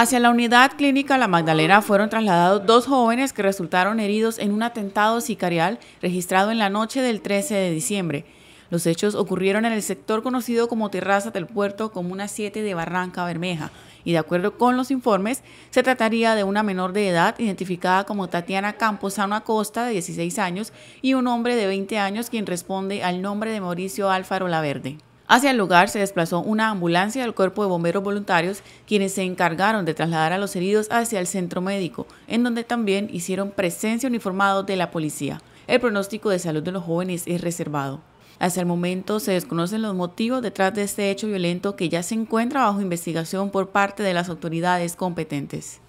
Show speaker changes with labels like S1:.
S1: Hacia la unidad clínica La Magdalena fueron trasladados dos jóvenes que resultaron heridos en un atentado sicarial registrado en la noche del 13 de diciembre. Los hechos ocurrieron en el sector conocido como Terraza del Puerto, Comuna 7 de Barranca Bermeja, y de acuerdo con los informes, se trataría de una menor de edad identificada como Tatiana Camposano Acosta, de 16 años, y un hombre de 20 años quien responde al nombre de Mauricio Álvaro Laverde. Hacia el lugar se desplazó una ambulancia del Cuerpo de Bomberos Voluntarios, quienes se encargaron de trasladar a los heridos hacia el centro médico, en donde también hicieron presencia uniformados de la policía. El pronóstico de salud de los jóvenes es reservado. Hasta el momento se desconocen los motivos detrás de este hecho violento que ya se encuentra bajo investigación por parte de las autoridades competentes.